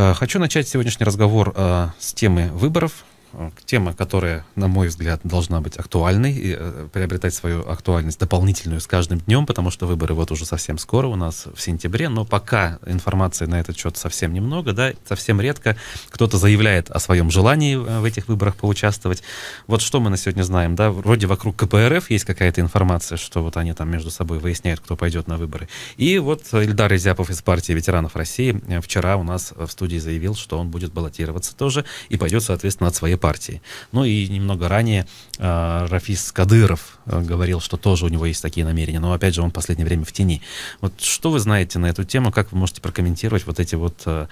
Э, хочу начать сегодняшний разговор э, с темы выборов, Э, тема, которая, на мой взгляд, должна быть актуальной и э, приобретать свою актуальность дополнительную с каждым днем, потому что выборы вот уже совсем скоро у нас в сентябре, но пока информации на этот счет совсем немного, да, совсем редко кто-то заявляет о своем желании э, в этих выборах поучаствовать. Вот что мы на сегодня знаем, да, вроде вокруг КПРФ есть какая-то информация, что вот они там между собой выясняют, кто пойдет на выборы. И вот Ильдар Изяпов из партии ветеранов России вчера у нас в студии заявил, что он будет баллотироваться тоже и пойдет, соответственно, от своей партии. Ну и немного ранее э, Рафис Кадыров э, говорил, что тоже у него есть такие намерения, но опять же он в последнее время в тени. Вот что вы знаете на эту тему, как вы можете прокомментировать вот эти вот э,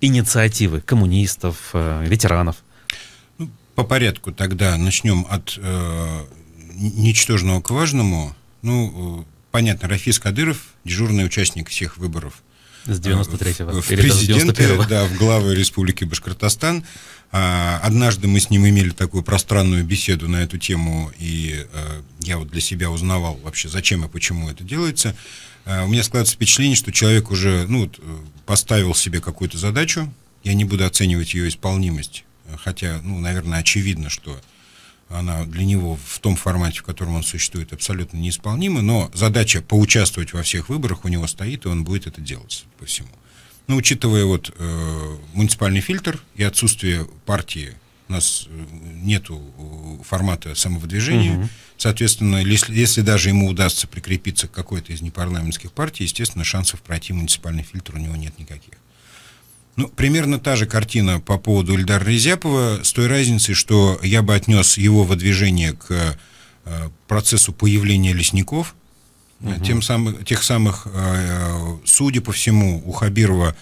инициативы коммунистов, э, ветеранов? Ну, по порядку тогда начнем от э, ничтожного к важному. Ну, э, понятно, Рафис Кадыров дежурный участник всех выборов. С 93-го. Э, в президенты, да, в главы Республики Башкортостан. А, однажды мы с ним имели такую пространную беседу на эту тему, и э, я вот для себя узнавал вообще, зачем и почему это делается. А, у меня складывается впечатление, что человек уже ну, вот, э, поставил себе какую-то задачу, я не буду оценивать ее исполнимость, хотя, ну, наверное, очевидно, что она для него в том формате, в котором он существует, абсолютно неисполнима, но задача поучаствовать во всех выборах у него стоит, и он будет это делать по всему. Но ну, учитывая вот э, муниципальный фильтр и отсутствие партии, у нас э, нету э, формата самовыдвижения, угу. соответственно, если, если даже ему удастся прикрепиться к какой-то из непарламентских партий, естественно, шансов пройти муниципальный фильтр у него нет никаких. Ну, примерно та же картина по поводу Ильдара Резяпова, с той разницей, что я бы отнес его выдвижение к э, процессу появления лесников – угу. тем самым, тех самых, э, судя по всему, у Хабирова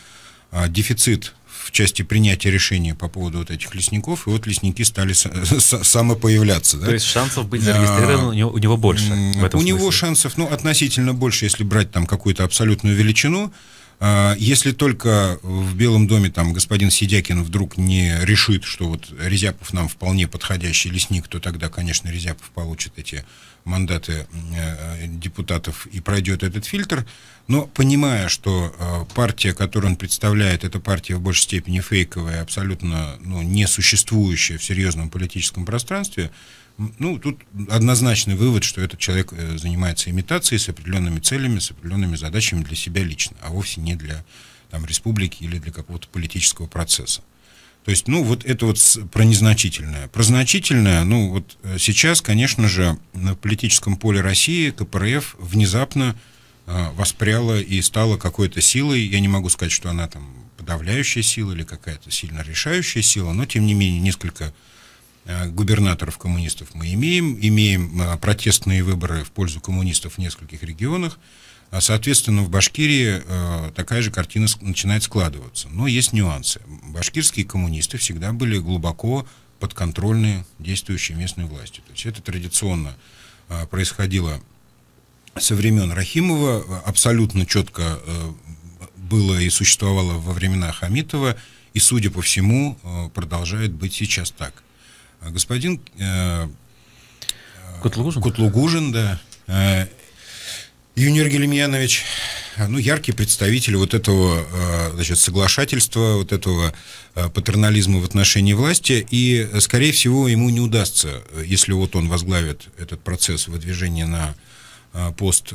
э, дефицит в части принятия решения по поводу вот этих лесников, и вот лесники стали самопоявляться. Да? То есть шансов быть а, зарегистрированным а, у него больше? у смысле. него шансов, ну, относительно больше, если брать там какую-то абсолютную величину. А, если только в Белом доме там господин Сидякин вдруг не решит, что вот Резяпов нам вполне подходящий лесник, то тогда, конечно, Резяпов получит эти мандаты э, депутатов и пройдет этот фильтр, но понимая, что э, партия, которую он представляет, это партия в большей степени фейковая, абсолютно ну, несуществующая в серьезном политическом пространстве, ну, тут однозначный вывод, что этот человек э, занимается имитацией с определенными целями, с определенными задачами для себя лично, а вовсе не для там, республики или для какого-то политического процесса. То есть, ну, вот это вот про незначительное. Про значительное, ну, вот э, сейчас, конечно же, на политическом поле России КПРФ внезапно э, воспряла и стала какой-то силой. Я не могу сказать, что она там подавляющая сила или какая-то сильно решающая сила, но, тем не менее, несколько э, губернаторов-коммунистов мы имеем, имеем э, протестные выборы в пользу коммунистов в нескольких регионах. А, соответственно, в Башкирии э, такая же картина начинает складываться. Но есть нюансы. Башкирские коммунисты всегда были глубоко подконтрольны действующей местной власти. То есть это традиционно э, происходило со времен Рахимова, абсолютно четко э, было и существовало во времена Хамитова, и, судя по всему, продолжает быть сейчас так. Господин Кутлугужин, Кутлугужин да, Юнир Гельмьянович, э, ну, яркий представитель вот этого, э, значит, соглашательства, вот этого э, патернализма в отношении власти, и, скорее всего, ему не удастся, если вот он возглавит этот процесс выдвижения на пост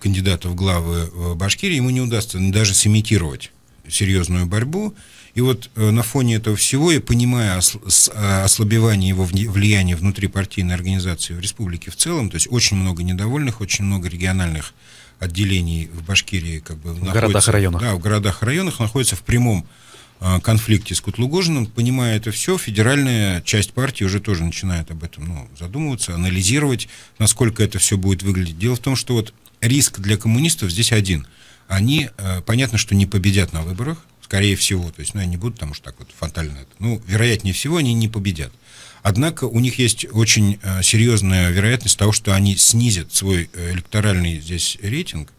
кандидата в главы Башкирии, ему не удастся даже сымитировать серьезную борьбу, и вот э, на фоне этого всего, и понимая э, ослабевание его влияния внутри партийной организации в республике в целом, то есть очень много недовольных, очень много региональных отделений в Башкирии, как бы в городах районах. Да, в городах районах находится в прямом э, конфликте с Кутлугожиным, понимая это все, федеральная часть партии уже тоже начинает об этом ну, задумываться, анализировать, насколько это все будет выглядеть. Дело в том, что вот риск для коммунистов здесь один. Они, понятно, что не победят на выборах, скорее всего. То есть, ну, я не буду там уж так вот фатально. Ну, вероятнее всего, они не победят. Однако у них есть очень э, серьезная вероятность того, что они снизят свой э, электоральный здесь рейтинг,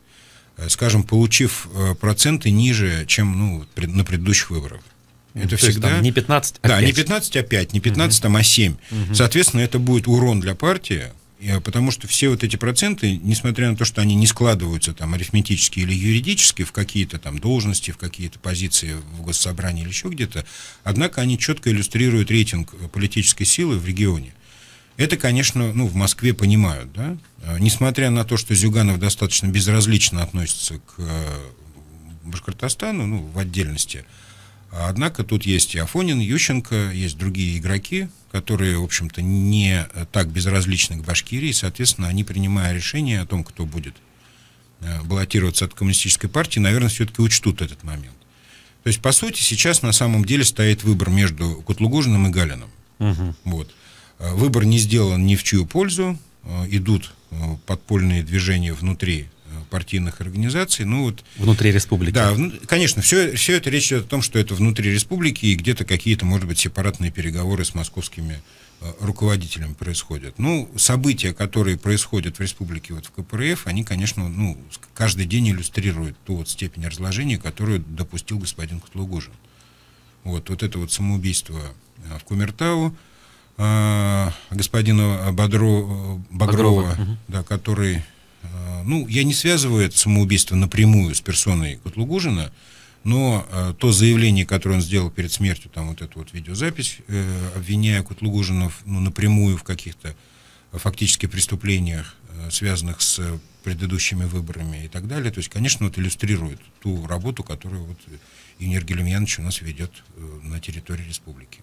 э, скажем, получив э, проценты ниже, чем ну, пред, на предыдущих выборах. Ну, это То всегда... Есть, не 15, а 5. Да, не 15, а 5, не 15, угу. там, а 7. Угу. Соответственно, это будет урон для партии, Э, потому что все вот эти проценты, несмотря на то, что они не складываются там арифметически или юридически в какие-то там должности, в какие-то позиции в госсобрании или еще где-то, однако они четко иллюстрируют рейтинг э, политической силы в регионе. Это, конечно, ну, в Москве понимают, да? Э, несмотря на то, что Зюганов достаточно безразлично относится к Башкортостану, ну, в отдельности, а однако тут есть и Афонин, Ющенко, есть другие игроки, которые, в общем-то, не так безразличны к Башкирии, соответственно, они, принимая решение о том, кто будет э, баллотироваться от коммунистической партии, наверное, все-таки учтут этот момент. То есть, по сути, сейчас на самом деле стоит выбор между Котлугужиным и Галиным. Угу. Вот. Э, выбор не сделан ни в чью пользу, э, идут подпольные движения внутри партийных организаций. Ну, вот, внутри республики. Да, в, конечно, все, все это речь идет о том, что это внутри республики и где-то какие-то, может быть, сепаратные переговоры с московскими э, руководителями происходят. Ну, события, которые происходят в республике, вот в КПРФ, они, конечно, ну, каждый день иллюстрируют ту вот степень разложения, которую допустил господин Котлугужин. Вот, вот это вот самоубийство э, в Кумертау, э, господина Бодро, Багрова, Багрова. Да, который Э, ну, я не связываю это самоубийство напрямую с персоной Котлугужина, но э, то заявление, которое он сделал перед смертью, там вот эту вот видеозапись, э, обвиняя Котлугужина ну, напрямую в каких-то э, фактически преступлениях, э, связанных с предыдущими выборами и так далее, то есть, конечно, вот иллюстрирует ту работу, которую вот Юнир Гельмьянович у нас ведет э, на территории республики.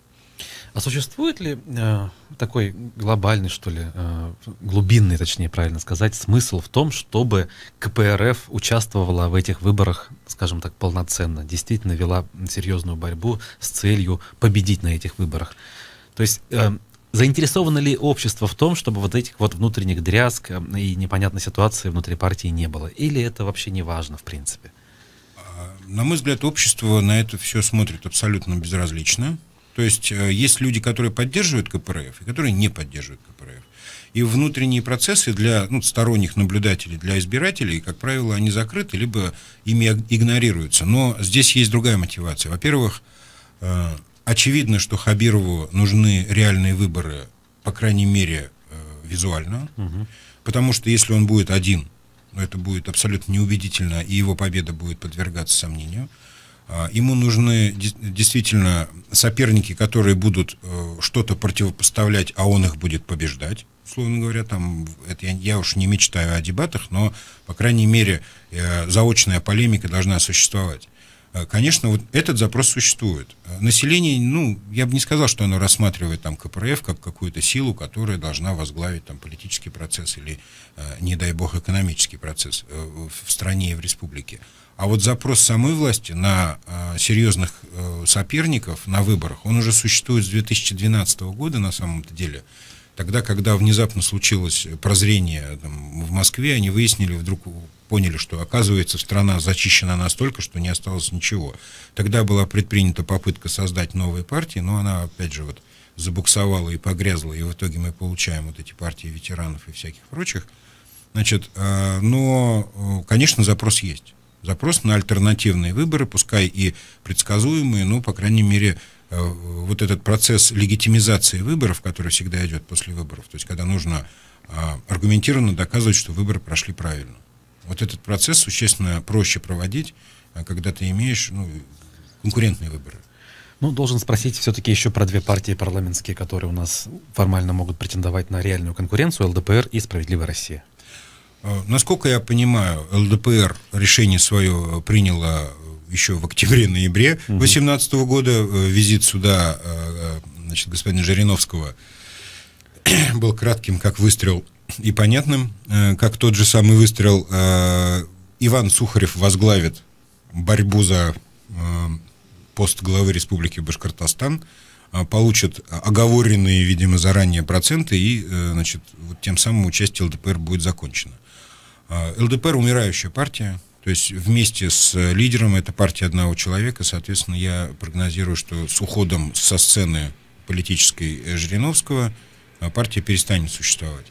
А существует ли э, такой глобальный, что ли, э, глубинный, точнее, правильно сказать, смысл в том, чтобы КПРФ участвовала в этих выборах, скажем так, полноценно, действительно вела серьезную борьбу с целью победить на этих выборах? То есть э, заинтересовано ли общество в том, чтобы вот этих вот внутренних дрязг э, и непонятной ситуации внутри партии не было? Или это вообще не важно, в принципе? А, на мой взгляд, общество на это все смотрит абсолютно безразлично. То есть э, есть люди, которые поддерживают КПРФ и которые не поддерживают КПРФ. И внутренние процессы для ну, сторонних наблюдателей, для избирателей, как правило, они закрыты, либо ими игнорируются. Но здесь есть другая мотивация. Во-первых, э, очевидно, что Хабирову нужны реальные выборы, по крайней мере, э, визуально. Угу. Потому что если он будет один, ну, это будет абсолютно неубедительно, и его победа будет подвергаться сомнению. А, ему нужны действительно соперники, которые будут э, что-то противопоставлять, а он их будет побеждать. Условно говоря, там, это я, я уж не мечтаю о дебатах, но, по крайней мере, э, заочная полемика должна существовать. Э, конечно, вот этот запрос существует. Население, ну, я бы не сказал, что оно рассматривает там КПРФ как какую-то силу, которая должна возглавить там политический процесс или, не дай бог, экономический процесс в стране и в республике. А вот запрос самой власти на э, серьезных э, соперников на выборах, он уже существует с 2012 года на самом-то деле. Тогда, когда внезапно случилось прозрение там, в Москве, они выяснили, вдруг поняли, что оказывается страна зачищена настолько, что не осталось ничего. Тогда была предпринята попытка создать новые партии, но она, опять же, вот забуксовала и погрязла, и в итоге мы получаем вот эти партии ветеранов и всяких прочих. Значит, э, но, э, конечно, запрос есть запрос на альтернативные выборы, пускай и предсказуемые, но, по крайней мере, э, вот этот процесс легитимизации выборов, который всегда идет после выборов, то есть когда нужно а, аргументированно доказывать, что выборы прошли правильно. Вот этот процесс существенно проще проводить, а, когда ты имеешь ну, конкурентные выборы. Ну, должен спросить все-таки еще про две партии парламентские, которые у нас формально могут претендовать на реальную конкуренцию, ЛДПР и «Справедливая Россия». Э, насколько я понимаю, ЛДПР решение свое приняло э, еще в октябре-ноябре 2018 угу. года. Э, визит сюда значит, господина Жириновского был кратким, как выстрел, и понятным, как тот же самый выстрел. Иван Сухарев возглавит борьбу за пост главы Республики Башкортостан, получит оговоренные, видимо, заранее проценты, и, значит, вот тем самым участие ЛДПР будет закончено. А, ЛДПР умирающая партия, то есть вместе с э, лидером это партия одного человека, соответственно, я прогнозирую, что с уходом со сцены политической э, Жириновского э, партия перестанет существовать.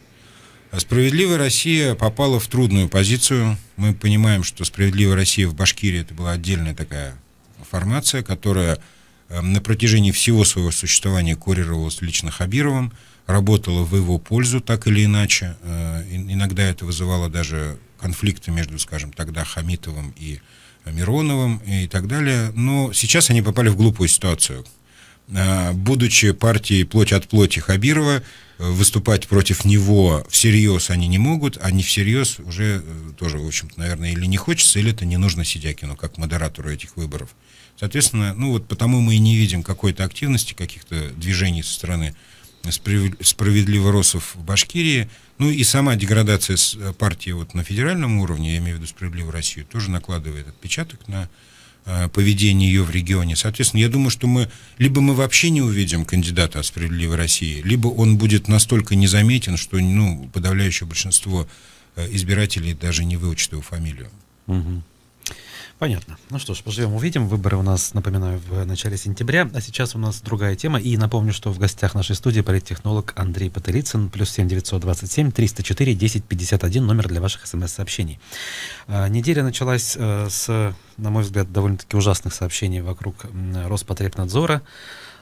А Справедливая Россия попала в трудную позицию. Мы понимаем, что Справедливая Россия в Башкирии это была отдельная такая формация, которая эм, на протяжении всего своего существования курировалась лично Хабировым работала в его пользу, так или иначе. Э, иногда это вызывало даже конфликты между, скажем, тогда Хамитовым и Мироновым и так далее. Но сейчас они попали в глупую ситуацию. Э, будучи партией плоть от плоти Хабирова, э, выступать против него всерьез они не могут, они всерьез уже тоже, в общем-то, наверное, или не хочется, или это не нужно Сидякину, как модератору этих выборов. Соответственно, ну вот потому мы и не видим какой-то активности, каких-то движений со стороны справедливо росов в Башкирии, ну и сама деградация э, партии вот на федеральном уровне, я имею в виду справедливую Россию, тоже накладывает отпечаток на э, поведение ее в регионе. Соответственно, я думаю, что мы либо мы вообще не увидим кандидата от справедливой России, либо он будет настолько незаметен, что ну, подавляющее большинство э, избирателей даже не выучит его фамилию. Угу. Понятно. Ну что ж, поживем, увидим. Выборы у нас, напоминаю, в начале сентября. А сейчас у нас другая тема. И напомню, что в гостях нашей студии политтехнолог Андрей Пателицын. Плюс 7 927 304 1051 Номер для ваших смс-сообщений. А, неделя началась э, с, на мой взгляд, довольно-таки ужасных сообщений вокруг Роспотребнадзора.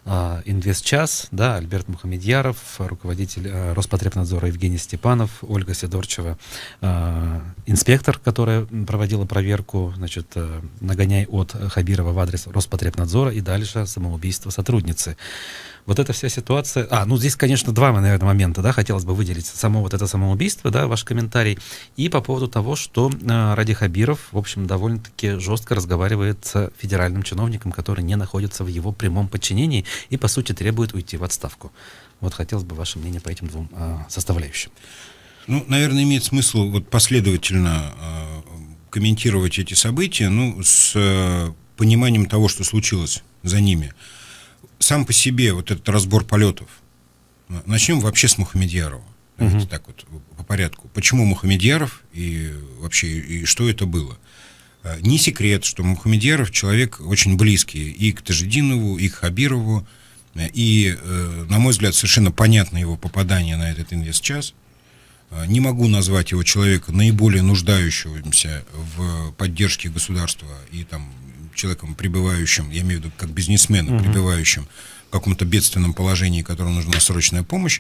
А, Инвестчас, да, Альберт Мухамедьяров, руководитель э, Роспотребнадзора Евгений Степанов, Ольга Сидорчева, э, инспектор, которая проводила проверку, значит, э, нагоняй от Хабирова в адрес Роспотребнадзора и дальше самоубийство сотрудницы. Вот эта вся ситуация... А, ну здесь, конечно, два, наверное, момента, да, хотелось бы выделить. Само вот это самоубийство, да, ваш комментарий. И по поводу того, что Ради Хабиров, в общем, довольно-таки жестко разговаривает с федеральным чиновником, который не находится в его прямом подчинении и, по сути, требует уйти в отставку. Вот хотелось бы ваше мнение по этим двум а, составляющим. Ну, наверное, имеет смысл вот последовательно а, комментировать эти события, ну, с а, пониманием того, что случилось за ними. Сам по себе вот этот разбор полетов. Начнем вообще с Мухамедьярова. Давайте угу. так вот по порядку. Почему Мухамедьяров и вообще и что это было? Э, не секрет, что Мухаммедеров человек очень близкий и к Тажидинову, и к Хабирову, э, и, э, на мой взгляд, совершенно понятно его попадание на этот инвест-час. Не могу назвать его человека наиболее нуждающегося в поддержке государства и там человеком, пребывающим, я имею в виду как бизнесмена, угу. пребывающим в каком-то бедственном положении, которому нужна срочная помощь.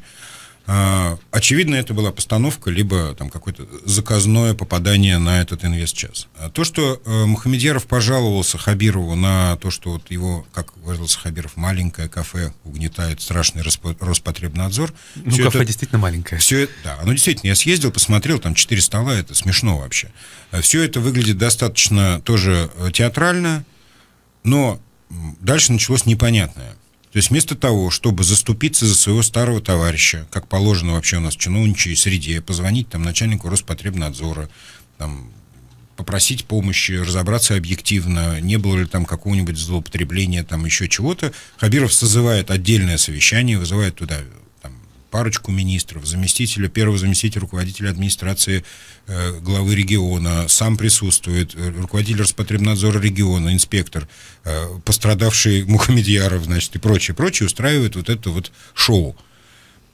А, очевидно, это была постановка, либо там какое-то заказное попадание на этот инвест-час. А то, что э, Мухамедьяров пожаловался Хабирову на то, что вот его, как выразился Хабиров, маленькое кафе угнетает страшный Роспотребнадзор. Ну, все кафе это, действительно маленькое. Все да, оно действительно, я съездил, посмотрел, там четыре стола, это смешно вообще. Э, все это выглядит достаточно тоже э, театрально, но дальше началось непонятное. То есть вместо того, чтобы заступиться за своего старого товарища, как положено вообще у нас в чиновничьей среде, позвонить там начальнику Роспотребнадзора, там, попросить помощи, разобраться объективно, не было ли там какого-нибудь злоупотребления, там еще чего-то, Хабиров созывает отдельное совещание, вызывает туда парочку министров, заместителя, первого заместителя руководителя администрации э, главы региона, сам присутствует, э, руководитель Роспотребнадзора региона, инспектор, э, пострадавший Мухамедьяров, значит, и прочее, прочее, устраивает вот это вот шоу.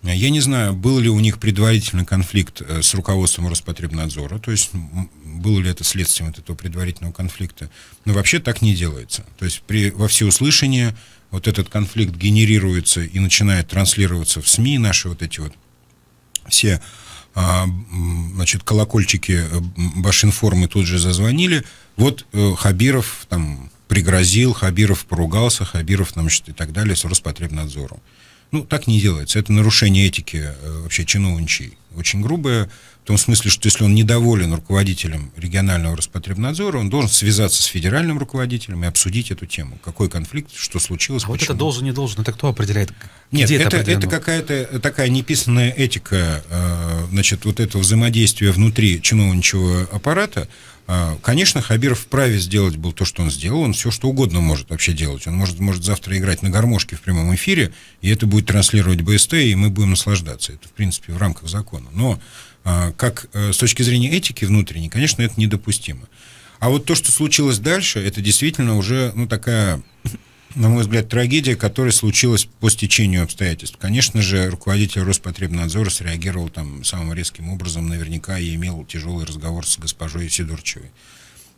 Я не знаю, был ли у них предварительный конфликт э, с руководством Роспотребнадзора, то есть было ли это следствием от этого предварительного конфликта. Но вообще так не делается. То есть при, во всеуслышание вот этот конфликт генерируется и начинает транслироваться в СМИ, наши вот эти вот все а, значит, колокольчики э, Башинформы тут же зазвонили. Вот э, Хабиров там пригрозил, Хабиров поругался, Хабиров, значит, и так далее с Роспотребнадзором. Ну, так не делается. Это нарушение этики э, вообще чиновничей. Очень грубое, в том смысле, что если он недоволен руководителем регионального Роспотребнадзора, он должен связаться с федеральным руководителем и обсудить эту тему. Какой конфликт, что случилось, а почему. вот это должен, не должен, это кто определяет? Где Нет, это, это, это какая-то э, такая неписанная этика, э, значит, вот этого взаимодействия внутри чиновничего аппарата, а, конечно, Хабиров вправе сделать был то, что он сделал. Он все, что угодно может вообще делать. Он может, может завтра играть на гармошке в прямом эфире, и это будет транслировать БСТ, и мы будем наслаждаться. Это, в принципе, в рамках закона. Но а, как э, с точки зрения этики внутренней, конечно, это недопустимо. А вот то, что случилось дальше, это действительно уже ну, такая на мой взгляд, трагедия, которая случилась по стечению обстоятельств. Конечно же, руководитель Роспотребнадзора среагировал там самым резким образом, наверняка и имел тяжелый разговор с госпожой Сидорчевой.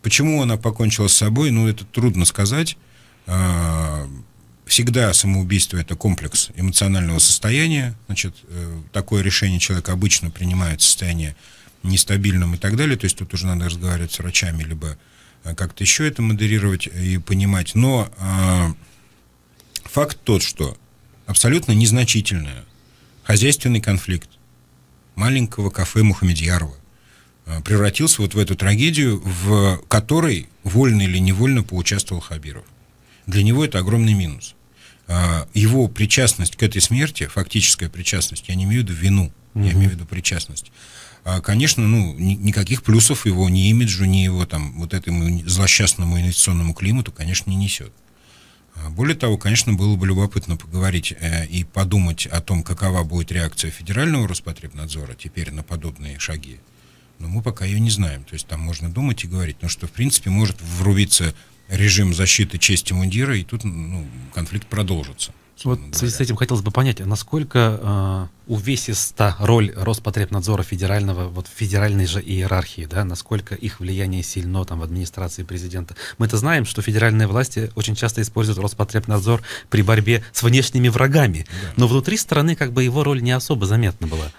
Почему она покончила с собой, ну, это трудно сказать. А, всегда самоубийство – это комплекс эмоционального состояния. Значит, э, такое решение человек обычно принимает в состоянии нестабильном и так далее. То есть тут уже надо разговаривать с врачами, либо э, как-то еще это модерировать и понимать. Но а, Факт тот, что абсолютно незначительный хозяйственный конфликт маленького кафе Мухамедьярова э, превратился вот в эту трагедию, в которой вольно или невольно поучаствовал Хабиров. Для него это огромный минус. Э, его причастность к этой смерти, фактическая причастность, я не имею в виду вину, угу. я имею в виду причастность, э, конечно, ну, ни, никаких плюсов его ни имиджу, ни его там вот этому злосчастному инвестиционному климату, конечно, не несет. А, более того, конечно, было бы любопытно поговорить э, и подумать о том, какова будет реакция федерального Роспотребнадзора теперь на подобные шаги. Но мы пока ее не знаем. То есть там можно думать и говорить, но что, в принципе, может врубиться режим защиты чести мундира, и тут ну, конфликт продолжится. Вот ну, в связи с этим хотелось бы понять, насколько э, а, увесиста роль Роспотребнадзора федерального, вот в федеральной же иерархии, да, насколько их влияние сильно там в администрации президента. мы это знаем, что федеральные власти очень часто используют Роспотребнадзор при борьбе с внешними врагами, да. но внутри страны как бы его роль не особо заметна была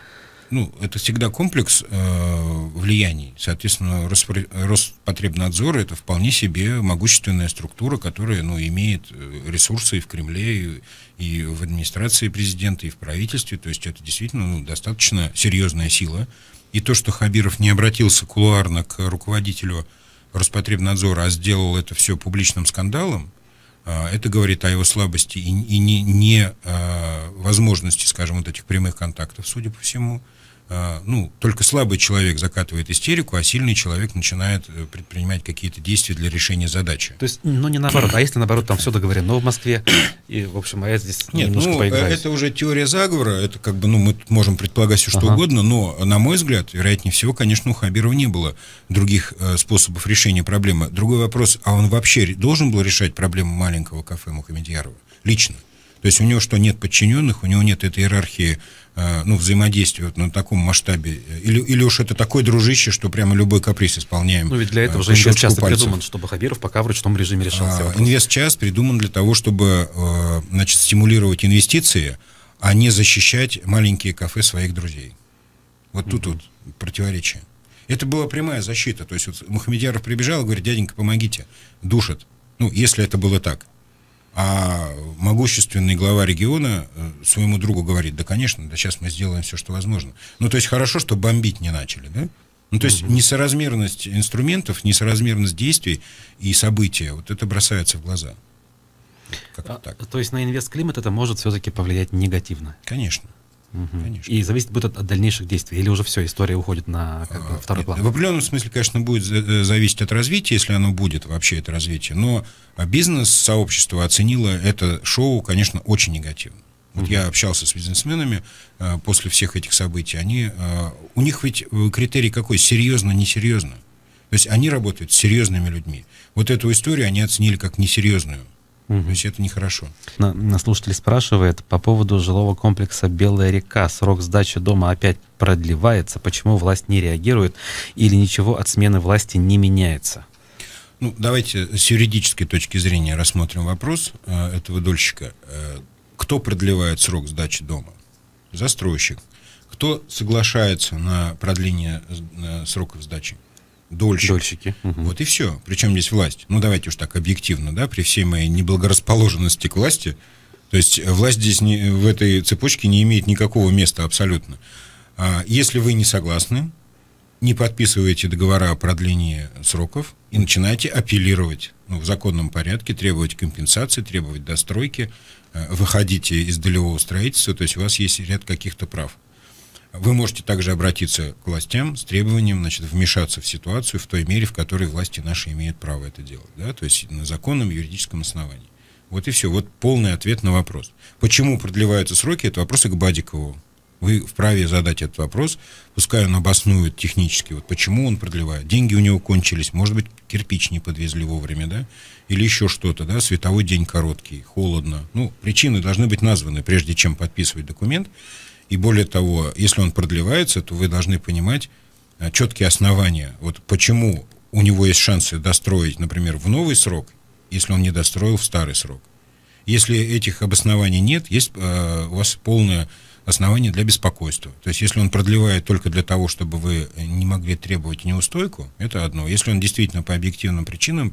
ну, это всегда комплекс э, влияний. Соответственно, Роспотребнадзор это вполне себе могущественная структура, которая ну, имеет э, ресурсы и в Кремле, и, и в администрации президента, и в правительстве. То есть это действительно ну, достаточно серьезная сила. И то, что Хабиров не обратился кулуарно к руководителю Роспотребнадзора, а сделал это все публичным скандалом, э, это говорит о его слабости и, и не, не а, возможности, скажем, вот этих прямых контактов, судя по всему. А, ну, только слабый человек закатывает истерику, а сильный человек начинает э, предпринимать какие-то действия для решения задачи. То есть, ну, не наоборот, а если наоборот, там все договорено в Москве, и, в общем, а я здесь Нет, ну, поиграюсь. это уже теория заговора, это как бы, ну, мы можем предполагать все, что ага. угодно, но, на мой взгляд, вероятнее всего, конечно, у Хабирова не было других э, способов решения проблемы. Другой вопрос, а он вообще должен был решать проблему маленького кафе Мухаммедьярова? Лично? То есть у него что, нет подчиненных, у него нет этой иерархии э, ну, взаимодействия вот на таком масштабе? Или, или уж это такое дружище, что прямо любой каприз исполняем? Ну, ведь для э, этого же инвест-час придуман, чтобы Хабиров пока в ручном режиме решал а, Инвест-час придуман для того, чтобы э, значит, стимулировать инвестиции, а не защищать маленькие кафе своих друзей. Вот mm-hmm. тут вот противоречие. Это была прямая защита. То есть вот Мухамедьяров прибежал и говорит, дяденька, помогите, душат. Ну, если это было так. А могущественный глава региона э, своему другу говорит, да, конечно, да сейчас мы сделаем все, что возможно. Ну, то есть хорошо, что бомбить не начали, да? Ну, то есть угу. несоразмерность инструментов, несоразмерность действий и события, вот это бросается в глаза. Как-то а, так. То есть на инвестклимат это может все-таки повлиять негативно? Конечно. Конечно. И зависит будет от, от дальнейших действий, или уже все, история уходит на как бы, а, второй план? В определенном смысле, конечно, будет э, зависеть от развития, если оно будет вообще, это развитие. Но а, бизнес-сообщество оценило это шоу, конечно, очень негативно. Вот угу. я общался с бизнесменами э, после всех этих событий. Они, э, у них ведь э, критерий какой? Серьезно, несерьезно. То есть они работают с серьезными людьми. Вот эту историю они оценили как несерьезную. Угу. То есть это нехорошо. На, на слушатель спрашивает по поводу жилого комплекса «Белая река». Срок сдачи дома опять продлевается. Почему власть не реагирует или ничего от смены власти не меняется? Ну, давайте с юридической точки зрения рассмотрим вопрос э, этого дольщика. Э, кто продлевает срок сдачи дома? Застройщик. Кто соглашается на продление э, сроков сдачи? дольщик. Дольщики. Угу. Вот и все. Причем здесь власть? Ну, давайте уж так объективно, да, при всей моей неблагорасположенности к власти. То есть э, власть здесь не, в этой цепочке не имеет никакого места абсолютно. А если вы не согласны, не подписываете договора о продлении сроков и начинаете апеллировать ну, в законном порядке, требовать компенсации, требовать достройки, э, выходите из долевого строительства, то есть у вас есть ряд каких-то прав. Вы можете также обратиться к властям с требованием значит, вмешаться в ситуацию в той мере, в которой власти наши имеют право это делать. Да? То есть на законном юридическом основании. Вот и все. Вот полный ответ на вопрос. Почему продлеваются сроки, это вопросы к Бадикову. Вы вправе задать этот вопрос, пускай он обоснует технически, вот почему он продлевает. Деньги у него кончились, может быть, кирпич не подвезли вовремя, да, или еще что-то, да, световой день короткий, холодно. Ну, причины должны быть названы, прежде чем подписывать документ. И более того, если он продлевается, то вы должны понимать э, четкие основания. Вот почему у него есть шансы достроить, например, в новый срок, если он не достроил в старый срок. Если этих обоснований нет, есть э, у вас полное основание для беспокойства. То есть, если он продлевает только для того, чтобы вы не могли требовать неустойку, это одно. Если он действительно по объективным причинам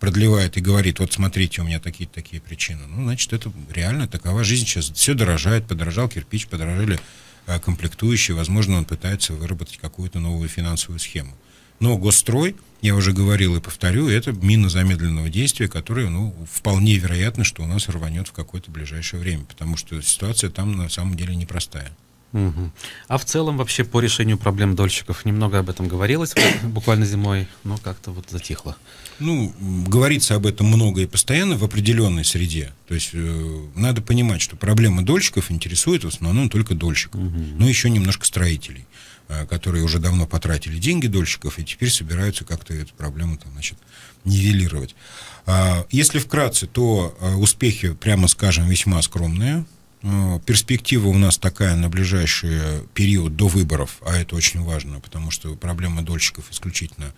продлевает и говорит, вот смотрите, у меня такие-то такие причины, ну, значит, это реально такова жизнь сейчас. Все дорожает, подорожал кирпич, подорожали а, комплектующие, возможно, он пытается выработать какую-то новую финансовую схему. Но Госстрой, я уже говорил и повторю, это мина замедленного действия, которая, ну, вполне вероятно, что у нас рванет в какое-то ближайшее время, потому что ситуация там на самом деле непростая. Угу. А в целом вообще по решению проблем дольщиков немного об этом говорилось буквально зимой, но как-то вот затихло. Ну, говорится об этом много и постоянно в определенной среде. То есть э, надо понимать, что проблема дольщиков интересует в основном только дольщиков, угу. но еще немножко строителей, э, которые уже давно потратили деньги дольщиков и теперь собираются как-то эту проблему там, значит, нивелировать. Э, если вкратце, то э, успехи, прямо скажем, весьма скромные Перспектива у нас такая на ближайший период до выборов, а это очень важно, потому что проблема дольщиков исключительно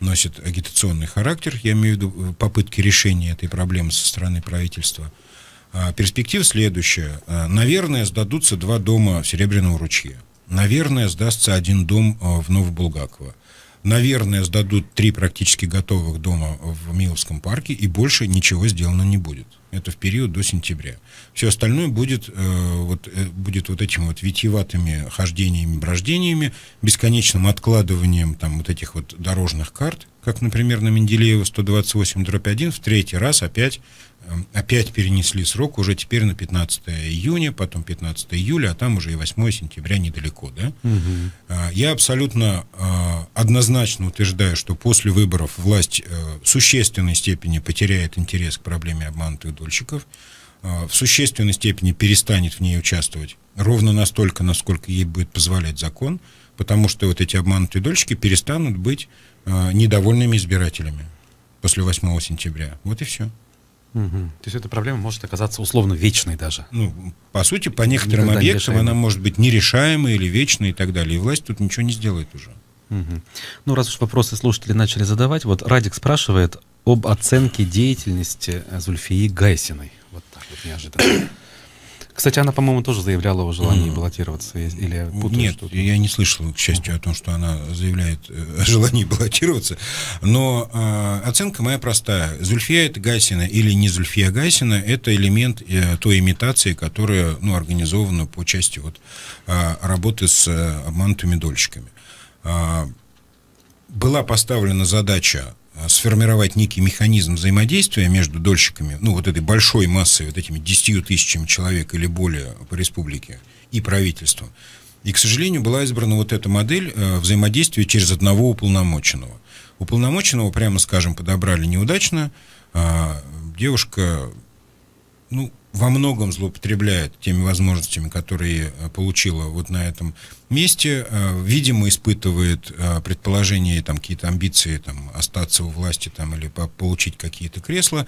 носит агитационный характер, я имею в виду э, попытки решения этой проблемы со стороны правительства. А перспектива следующая. Э, наверное, сдадутся два дома в Серебряном ручье. Наверное, сдастся один дом э, в Новобулгаково наверное, сдадут три практически готовых дома в Миловском парке, и больше ничего сделано не будет. Это в период до сентября. Все остальное будет, э, вот, э, будет вот этими вот витьеватыми хождениями, брождениями, бесконечным откладыванием там вот этих вот дорожных карт, как, например, на Менделеева 128 дробь 1, в третий раз опять Э, опять перенесли срок уже теперь на 15 июня, потом 15 июля, а там уже и 8 сентября недалеко. Да? Угу. Я абсолютно э, однозначно утверждаю, что после выборов власть в существенной степени потеряет интерес к проблеме обманутых дольщиков, в существенной степени перестанет в ней участвовать ровно настолько, насколько ей будет позволять закон, потому что вот эти обманутые дольщики перестанут быть недовольными избирателями после 8 сентября. Вот и все. Угу. То есть эта проблема может оказаться условно вечной даже. Ну, по сути, по некоторым Никогда объектам не она может быть нерешаемой или вечной и так далее. И власть тут ничего не сделает уже. Угу. Ну, раз уж вопросы слушатели начали задавать, вот Радик спрашивает об оценке деятельности Зульфии Гайсиной. Вот так вот неожиданно. Кстати, она, по-моему, тоже заявляла о желании mm. баллотироваться. Или путаю Нет, что-то. я не слышал, к счастью, о том, что она заявляет э, о желании баллотироваться. Но э, оценка моя простая. Зульфия это Гайсина или не Зульфия Гайсина, это элемент э, той имитации, которая ну, организована по части вот, э, работы с э, обманутыми дольщиками. Э, была поставлена задача Э, сформировать некий механизм взаимодействия между дольщиками, ну, вот этой большой массой, вот этими 10 тысячами человек или более по республике и правительству. И, к сожалению, была избрана вот эта модель э, взаимодействия через одного уполномоченного. Уполномоченного, прямо скажем, подобрали неудачно. А, девушка, ну, во многом злоупотребляет теми возможностями, которые э, получила вот на этом месте, э, видимо, испытывает э, предположение, там, какие-то амбиции, там, остаться у власти, там, или получить какие-то кресла,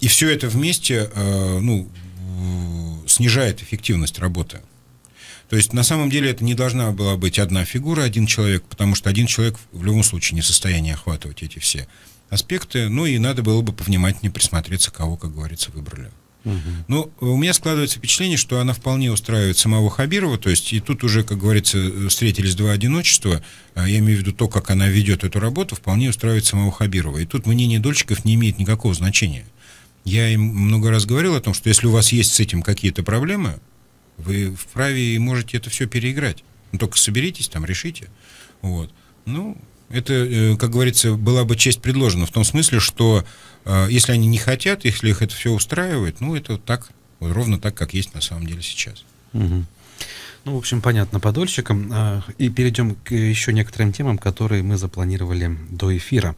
и все это вместе, ну, снижает эффективность работы. То есть на самом деле это не должна была быть одна фигура, один человек, потому что один человек в любом случае не в состоянии охватывать эти все аспекты. Ну и надо было бы повнимательнее присмотреться, кого, как говорится, выбрали. Ну, у меня складывается впечатление, что она вполне устраивает самого Хабирова, то есть и тут уже, как говорится, встретились два одиночества, а я имею в виду то, как она ведет эту работу, вполне устраивает самого Хабирова. И тут мнение дольщиков не имеет никакого значения. Я им много раз говорил о том, что если у вас есть с этим какие-то проблемы, вы вправе и можете это все переиграть. Ну, только соберитесь, там, решите. Вот. Ну, это, э, как говорится, была бы честь предложена в том смысле, что а, если они не хотят, если их это все устраивает, ну, это вот так, вот ровно так, как есть на самом деле сейчас. Угу. Ну, в общем, понятно подольщикам. А, и перейдем к еще некоторым темам, которые мы запланировали до эфира.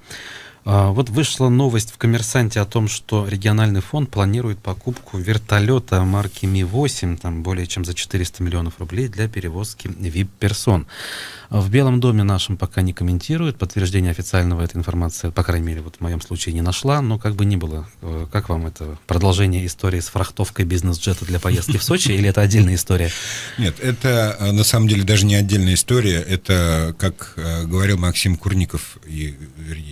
А, вот вышла новость в «Коммерсанте» о том, что региональный фонд планирует покупку вертолета марки Ми-8, там более чем за 400 миллионов рублей, для перевозки ВИП-персон. В Белом доме нашем пока не комментируют, подтверждения официального этой информации, по крайней мере, вот в моем случае не нашла, но как бы ни было, э, как вам это продолжение истории с фрахтовкой бизнес-джета для поездки в Сочи, или это отдельная история? Нет, это э, на самом деле даже не отдельная история, это, как э, говорил Максим Курников и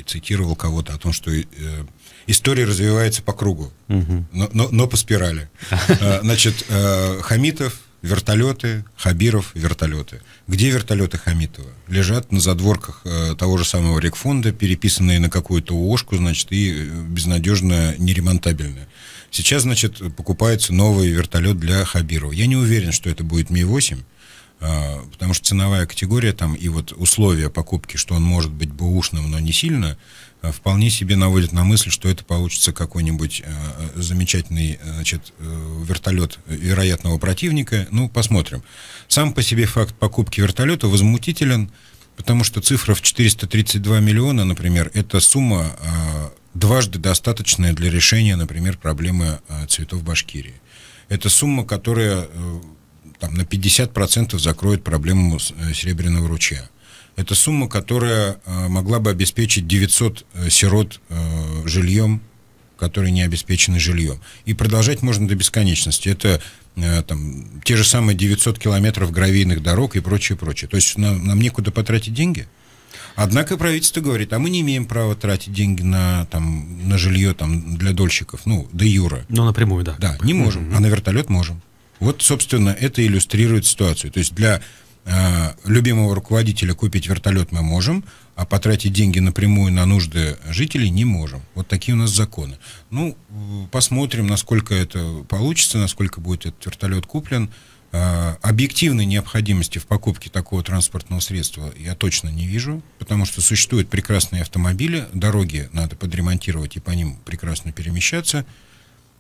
цитировал, кого-то о том, что э, история развивается по кругу, но, но, но по спирали. Э, значит, э, Хамитов, вертолеты, Хабиров, вертолеты. Где вертолеты Хамитова? Лежат на задворках э, того же самого рекфонда, переписанные на какую-то ООшку, значит, и э, безнадежно неремонтабельные. Сейчас, значит, покупается новый вертолет для Хабирова. Я не уверен, что это будет Ми-8, э, потому что ценовая категория там и вот условия покупки, что он может быть бэушным, но не сильно, Э, вполне себе наводит на мысль, что это получится какой-нибудь э, э, замечательный значит, вертолет вероятного противника. Ну, посмотрим. Сам по себе факт покупки вертолета возмутителен, потому что цифра в 432 миллиона, например, это сумма дважды достаточная для решения, например, проблемы цветов Башкирии. Это сумма, которая там, на 50% закроет проблему Серебряного ручья. Это сумма, которая э, могла бы обеспечить 900 э, сирот э, жильем, которые не обеспечены жильем. И продолжать можно до бесконечности. Это там, те же самые 900 километров гравийных дорог и прочее, прочее. То есть нам, нам некуда потратить деньги? Однако правительство говорит, а мы не имеем права тратить деньги на, там, на жилье там, для дольщиков, ну, до юра. Ну, напрямую, да. Да, не можем, mm-hmm. а на вертолет можем. Вот, собственно, это иллюстрирует ситуацию. То есть для Э, любимого руководителя купить вертолет мы можем, а потратить деньги напрямую на нужды жителей не можем. Вот такие у нас законы. Ну, посмотрим, насколько это получится, насколько будет этот вертолет куплен. Э, объективной необходимости в покупке такого транспортного средства я точно не вижу, потому что существуют прекрасные автомобили, дороги надо подремонтировать и по ним прекрасно перемещаться –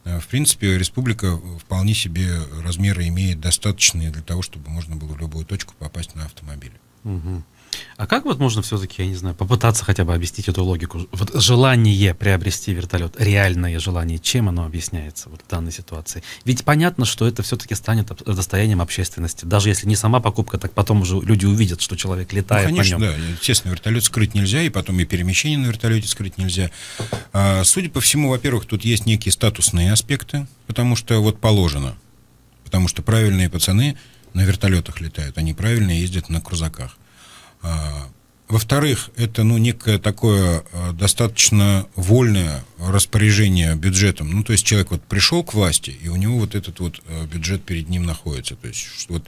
Э, в принципе, республика вполне себе размеры имеет достаточные для того, чтобы можно было в любую точку попасть на автомобиле. Угу. А как вот можно все-таки, я не знаю, попытаться хотя бы объяснить эту логику? Вот желание приобрести вертолет, реальное желание, чем оно объясняется вот в данной ситуации? Ведь понятно, что это все-таки станет достоянием общественности. Даже если не сама покупка, так потом уже люди увидят, что человек летает ну, конечно, на нем. да. Естественно, вертолет скрыть нельзя, и потом и перемещение на вертолете скрыть нельзя. А, судя по всему, во-первых, тут есть некие статусные аспекты, потому что вот положено. Потому что правильные пацаны на вертолетах летают, они правильно ездят на крузаках. А, во-вторых, это ну, некое такое а, достаточно вольное распоряжение бюджетом. Ну, то есть человек вот пришел к власти, и у него вот этот вот а, бюджет перед ним находится. То есть вот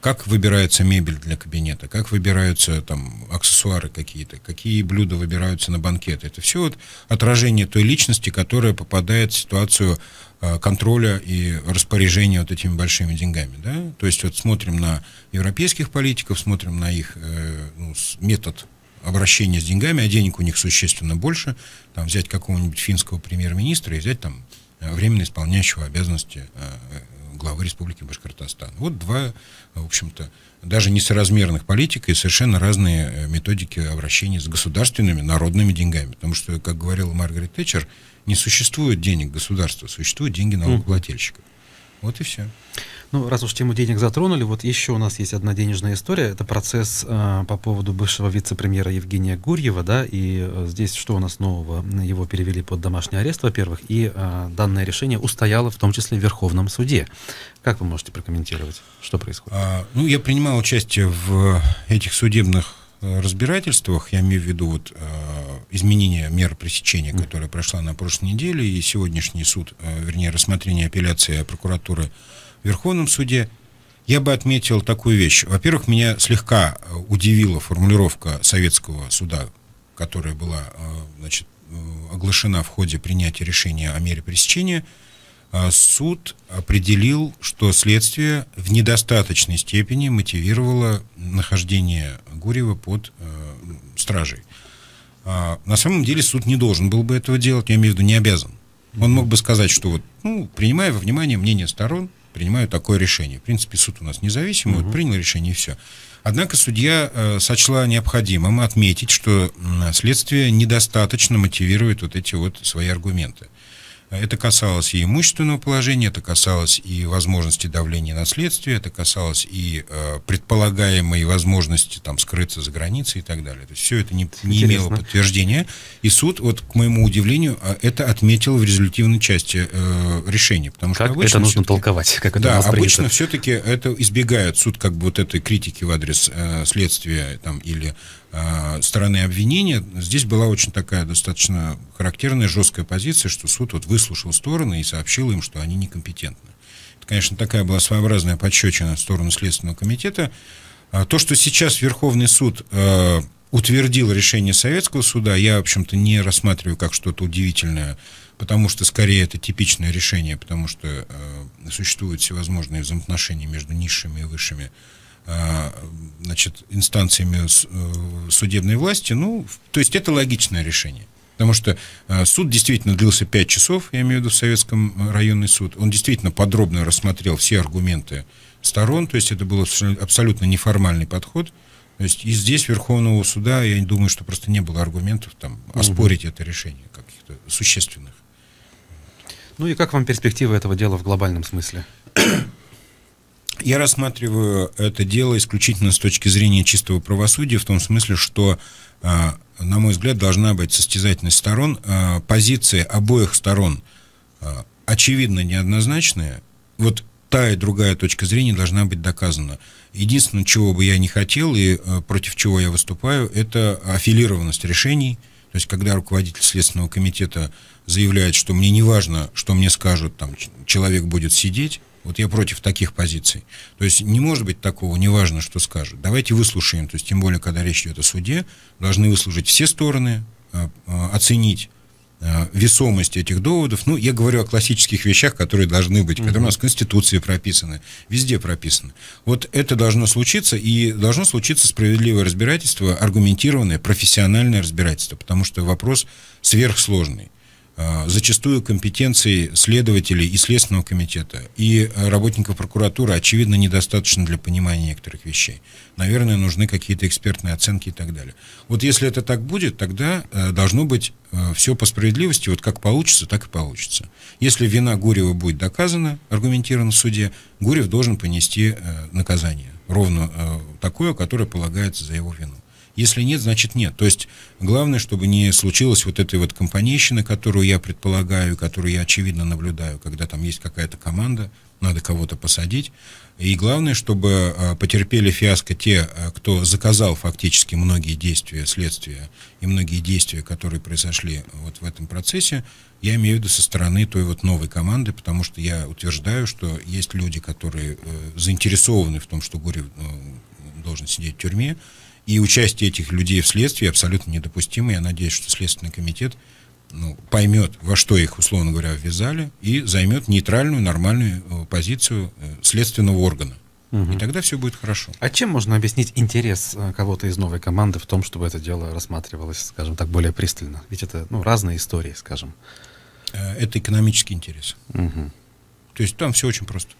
как выбирается мебель для кабинета, как выбираются там аксессуары какие-то, какие блюда выбираются на банкет. Это все вот отражение той личности, которая попадает в ситуацию э, контроля и распоряжения вот этими большими деньгами. Да? То есть вот смотрим на европейских политиков, смотрим на их э, ну, метод обращения с деньгами, а денег у них существенно больше. Там взять какого-нибудь финского премьер-министра и взять там э, временно исполняющего обязанности э, главы Республики Башкортостан. Вот два, в общем-то, даже несоразмерных политика и совершенно разные э, методики обращения с государственными, народными деньгами. Потому что, как говорила Маргарет Тэтчер, не существует денег государства, существуют деньги налогоплательщиков. Mm. Вот и все. Ну, раз уж тему денег затронули, вот еще у нас есть одна денежная история. Это процесс э, по поводу бывшего вице-премьера Евгения Гурьева, да, и э, здесь что у нас нового? Его перевели под домашний арест, во-первых, и э, данное решение устояло в том числе в Верховном суде. Как вы можете прокомментировать, что происходит? А, ну, я принимал участие в этих судебных э, разбирательствах, я имею в виду вот а, изменения мер пресечения, которая прошла на прошлой неделе, и сегодняшний суд, э, вернее, рассмотрение апелляции прокуратуры в Верховном суде, я бы отметил такую вещь. Во-первых, меня слегка э, удивила формулировка советского суда, которая была э, значит, оглашена в ходе принятия решения о мере пресечения. Суд определил, что следствие в недостаточной степени мотивировало нахождение Гурьева под стражей. А, на самом деле суд не должен был бы этого делать, я имею в виду, не обязан. Он мог бы сказать, что вот, ну, принимая во внимание мнение сторон, принимаю такое решение. В принципе, суд у нас независимый, угу. вот принял решение и все. Однако судья э, сочла необходимым отметить, что э, следствие недостаточно мотивирует вот эти вот свои аргументы. Это касалось и имущественного положения, это касалось и возможности давления наследствия, это касалось и э, предполагаемой возможности там скрыться за границей и так далее. То есть все это не, не имело подтверждения. И суд, вот к моему удивлению, а, это отметил в результативной части э, решения. Потому как что это нужно толковать? Как это да, обычно все-таки это избегает суд как бы вот этой критики в адрес э, следствия там, или Э, стороны обвинения, здесь была очень такая достаточно характерная, жесткая позиция, что суд вот выслушал стороны и сообщил им, что они некомпетентны. Это, конечно, такая была своеобразная подщечина в сторону Следственного комитета. А то, что сейчас Верховный суд э, утвердил решение советского суда, я, в общем-то, не рассматриваю как что-то удивительное, потому что, скорее, это типичное решение, потому что э, существуют всевозможные взаимоотношения между низшими и высшими Э, значит, инстанциями э, судебной власти, ну, то есть это логичное решение. Потому что э, суд действительно длился 5 часов, я имею в виду в Советском районный суд. Он действительно подробно рассмотрел все аргументы сторон, то есть это был абсолютно неформальный подход. То есть и здесь Верховного суда, я думаю, что просто не было аргументов там оспорить угу. это решение каких-то существенных. Ну и как вам перспектива этого дела в глобальном смысле? Я рассматриваю это дело исключительно с точки зрения чистого правосудия, в том смысле, что, а, на мой взгляд, должна быть состязательность сторон. А, позиции обоих сторон а, очевидно неоднозначные. Вот та и другая точка зрения должна быть доказана. Единственное, чего бы я не хотел и против чего я выступаю, это аффилированность решений. То есть, когда руководитель Следственного комитета заявляет, что мне не важно, что мне скажут, там, человек будет сидеть, вот я против таких позиций. То есть не может быть такого, неважно, что скажут. Давайте выслушаем, то есть тем более, когда речь идет о суде, должны выслушать все стороны, а, а, оценить а, весомость этих доводов. Ну, я говорю о классических вещах, которые должны быть, угу. которые у нас в Конституции прописаны, везде прописаны. Вот это должно случиться, и должно случиться справедливое разбирательство, аргументированное, профессиональное разбирательство, потому что вопрос сверхсложный. Э, зачастую компетенции следователей и Следственного комитета, и э, работников прокуратуры, очевидно, недостаточно для понимания некоторых вещей. Наверное, нужны какие-то экспертные оценки и так далее. Вот если это так будет, тогда э, должно быть все по справедливости, вот как получится, так и получится. Если вина Гурьева будет доказана, аргументирована в суде, Гурьев должен понести наказание, ровно такое, которое полагается за его вину. Если нет, значит нет. То есть главное, чтобы не случилось вот этой вот компанейщины, которую я предполагаю, которую я очевидно наблюдаю, когда там есть какая-то команда, надо кого-то посадить. И главное, чтобы а, потерпели фиаско те, а, кто заказал фактически многие действия следствия и многие действия, которые произошли вот в этом процессе, я имею в виду со стороны той вот новой команды, потому что я утверждаю, что есть люди, которые э, заинтересованы в том, что Гурев э, должен сидеть в тюрьме, и участие этих людей в следствии абсолютно недопустимо. Я надеюсь, что Следственный комитет ну, поймет, во что их, условно говоря, ввязали, и займет нейтральную, нормальную э, позицию э, следственного органа. Угу. И тогда все будет хорошо. А чем можно объяснить интерес э, кого-то из новой команды в том, чтобы это дело рассматривалось, скажем так, более пристально? Ведь это ну, разные истории, скажем. Это экономический интерес. Угу. То есть там все очень просто.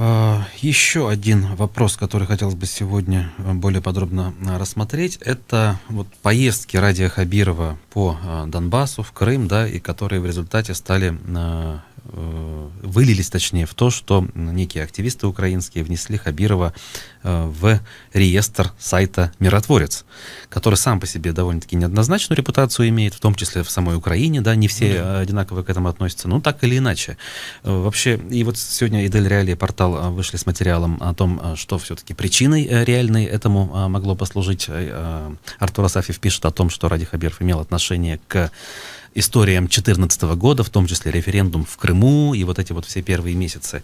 А, еще один вопрос, который хотелось бы сегодня э, более подробно а, рассмотреть, это вот поездки Радия Хабирова по а, Донбассу, в Крым, да, и которые в результате стали э, вылились, точнее, в то, что некие активисты украинские внесли Хабирова Э, в реестр сайта «Миротворец», который сам по себе довольно-таки неоднозначную репутацию имеет, в том числе в самой Украине, да, не все ну да. одинаково к этому относятся, ну так или иначе. Э, вообще, и вот сегодня Идель Реалии портал э, вышли с материалом о том, что все-таки причиной реальной этому могло послужить. Артур Асафьев пишет о том, что Ради Хабиров имел отношение к историям 2014 года, в том числе референдум в Крыму и вот эти вот все первые месяцы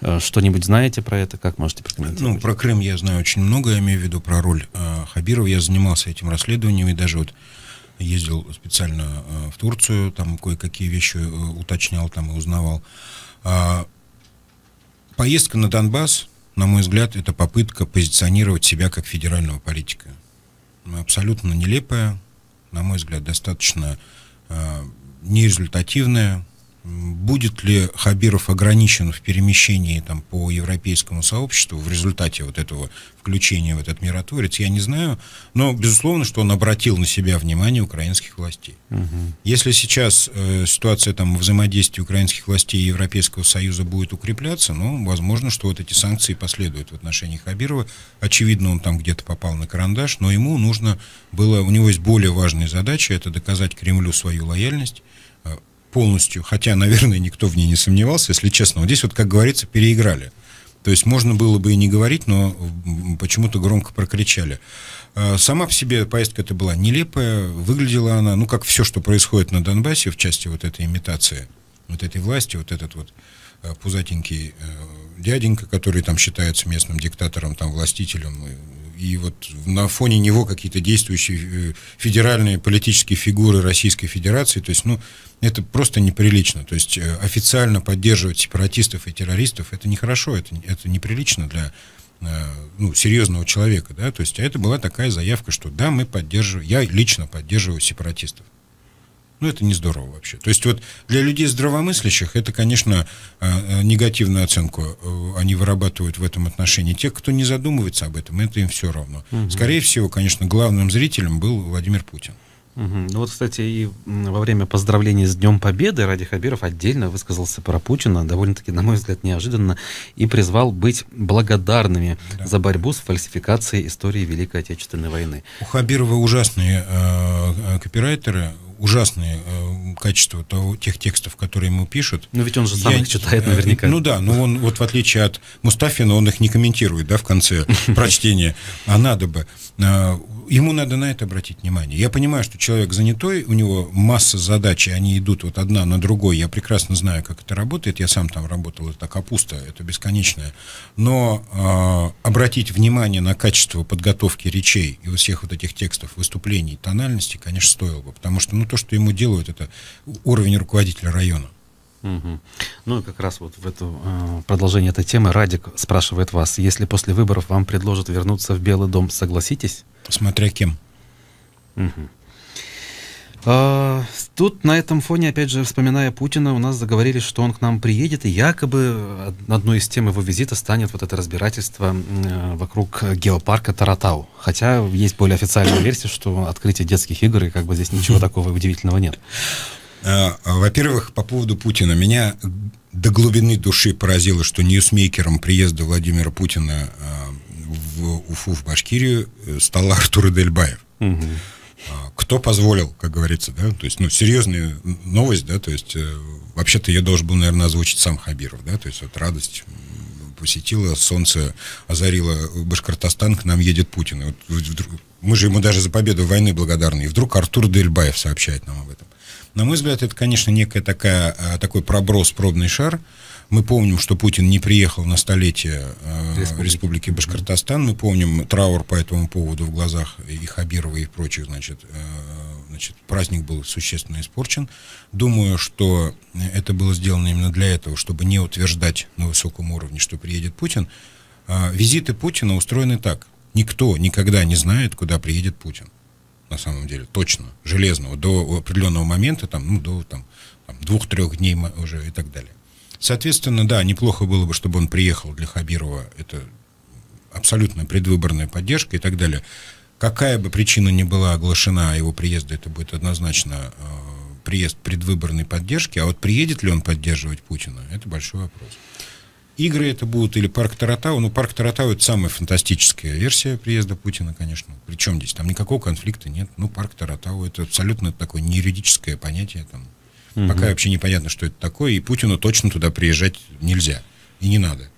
Э, что-нибудь знаете про это? Как можете прокомментировать? Ну, про Крым я знаю очень много, я имею в виду про роль э, Хабирова. Я занимался этим расследованием и даже вот ездил специально э, в Турцию, там кое-какие вещи э, уточнял там и узнавал. А, поездка на Донбасс, на мой взгляд, это попытка позиционировать себя как федерального политика. Ну, абсолютно нелепая, на мой взгляд, достаточно э, нерезультативная, будет ли Хабиров ограничен в перемещении там, по европейскому сообществу в результате вот этого включения в этот миротворец, я не знаю, но безусловно, что он обратил на себя внимание украинских властей. Угу. Если сейчас э, ситуация там взаимодействия украинских властей и Европейского Союза будет укрепляться, ну, возможно, что вот эти санкции последуют в отношении Хабирова. Очевидно, он там где-то попал на карандаш, но ему нужно было, у него есть более важные задачи, это доказать Кремлю свою лояльность полностью, хотя, наверное, никто в ней не сомневался, если честно. Вот здесь вот, как говорится, переиграли. То есть можно было бы и не говорить, но почему-то громко прокричали. А, сама по себе поездка это была нелепая, выглядела она, ну, как все, что происходит на Донбассе в части вот этой имитации, вот этой власти, вот этот вот а, пузатенький а, дяденька, который там считается местным диктатором, там, властителем, и вот на фоне него какие-то действующие э, федеральные политические фигуры Российской Федерации, то есть, ну, это просто неприлично. То есть э, официально поддерживать сепаратистов и террористов, это нехорошо, это, это неприлично для э, ну, серьезного человека, да, то есть а это была такая заявка, что да, мы поддерживаем, я лично поддерживаю сепаратистов. Ну, это не здорово вообще. То есть вот для людей здравомыслящих это, конечно, э, э, негативную оценку э, они вырабатывают в этом отношении. Те, кто не задумывается об этом, это им все равно. Угу. Скорее всего, конечно, главным зрителем был Владимир Путин. Угу. Ну вот, кстати, и во время поздравления с Днем Победы Ради Хабиров отдельно высказался про Путина, довольно-таки, на мой взгляд, неожиданно, и призвал быть благодарными да. за борьбу с фальсификацией истории Великой Отечественной войны. У Хабирова ужасные э, копирайтеры, ужасные э, качества того, тех текстов, которые ему пишут. Но ведь он же сам я, их читает наверняка. Э, ну да, но он вот в отличие от Мустафина, он их не комментирует, да, в конце прочтения, а надо бы. Э, ему надо на это обратить внимание. Я понимаю, что человек занятой, у него масса задач, и они идут вот одна на другой. Я прекрасно знаю, как это работает. Я сам там работал, это капуста, это бесконечное. Но э, обратить внимание на качество подготовки речей и вот всех вот этих текстов, выступлений, тональности, конечно, стоило бы. Потому что ну, то, что ему делают, это уровень руководителя района. Угу. Ну и как раз вот в это э, продолжение этой темы Радик спрашивает вас, если после выборов вам предложат вернуться в Белый дом, согласитесь? Смотря кем. Угу. тут на этом фоне, опять же, вспоминая Путина, у нас заговорили, что он к нам приедет, и якобы одной из тем его визита станет вот это разбирательство э, вокруг геопарка Таратау. Хотя есть более официальная версия, что открытие детских игр, и как бы здесь ничего такого удивительного нет. Э, во-первых, по поводу Путина. Меня до глубины души поразило, что ньюсмейкером приезда Владимира Путина э, в Уфу, в Башкирию, э, стал Артур Дельбаев. Угу. Кто позволил, как говорится, да? То есть, ну, серьезная новость, да, то есть, вообще-то я должен был, наверное, озвучить сам Хабиров, да, то есть, вот радость посетила, солнце озарило Башкортостан, к нам едет Путин. вот вдруг, мы же ему даже за победу войны благодарны. И вдруг Артур Дельбаев сообщает нам об этом. На мой взгляд, это, конечно, некая такая, э, такой проброс, пробный шар. Мы помним, что Путин не приехал на столетие э, Республики. Республики Башкортостан. Мы помним траур по этому поводу в глазах и Хабирова, и прочих, значит, э, значит, праздник был существенно испорчен. Думаю, что это было сделано именно для этого, чтобы не утверждать на высоком уровне, что приедет Путин. Э, визиты Путина устроены так. Никто никогда не знает, куда приедет Путин на самом деле, точно, железного, до определенного момента, там, ну, до там, двух-трех дней уже и так далее. Соответственно, да, неплохо было бы, чтобы он приехал для Хабирова, это абсолютно предвыборная поддержка и так далее. Какая бы причина ни была оглашена его приезда, это будет однозначно э, приезд предвыборной поддержки, а вот приедет ли он поддерживать Путина, это большой вопрос. Игры это будут или парк Таратау. Ну, парк Таратау это самая фантастическая версия приезда Путина, конечно. Причем здесь? Там никакого конфликта нет. Ну, парк Таратау это абсолютно такое не юридическое понятие. Там. Угу. Пока вообще непонятно, что это такое. И Путину точно туда приезжать нельзя. И не надо.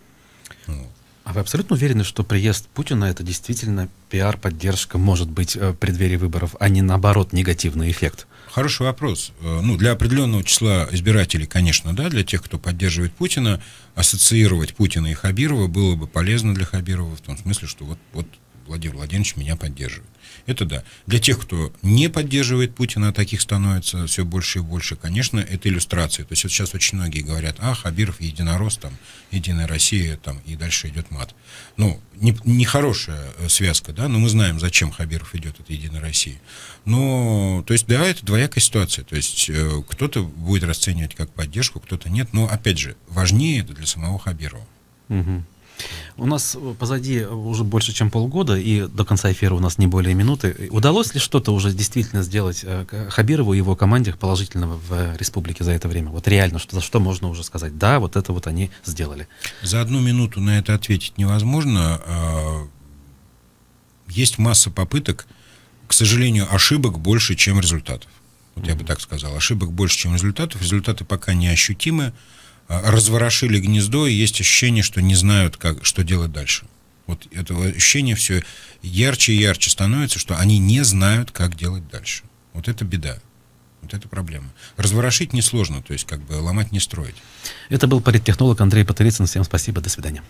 А вы абсолютно уверены, что приезд Путина это действительно пиар-поддержка может быть э, в преддверии выборов, а не наоборот негативный эффект? Хороший вопрос. Э, ну, для определенного числа избирателей, конечно, да, для тех, кто поддерживает Путина, ассоциировать Путина и Хабирова было бы полезно для Хабирова в том смысле, что вот, вот Владимир Владимирович меня поддерживает. Это да. Для тех, кто не поддерживает Путина, а таких становится все больше и больше, конечно, это иллюстрация. То есть вот сейчас очень многие говорят, а, Хабиров единорос, там, Единая Россия, там, и дальше идет мат. Ну, нехорошая не, не э, связка, да, но мы знаем, зачем Хабиров идет от Единой России. Но, то есть, да, это двоякая ситуация. То есть э, кто-то будет расценивать как поддержку, кто-то нет. Но, опять же, важнее это для самого Хабирова. Угу. У нас позади уже больше, чем полгода, и до конца эфира у нас не более минуты. Удалось ли что-то уже действительно сделать э, Хабирову и его команде положительного в э, республике за это время? Вот реально, что, за что можно уже сказать? Да, вот это вот они сделали. За одну минуту на это ответить невозможно. А, есть масса попыток, к сожалению, ошибок больше, чем результатов. Вот я бы так сказал. Ошибок больше, чем результатов. Результаты пока не ощутимы. А, разворошили гнездо, и есть ощущение, что не знают, как, что делать дальше. Вот это ощущение все ярче и ярче становится, что они не знают, как делать дальше. Вот это беда. Вот это проблема. Разворошить несложно, то есть как бы ломать не строить. Это был политтехнолог Андрей Патрицын. Всем спасибо, до свидания.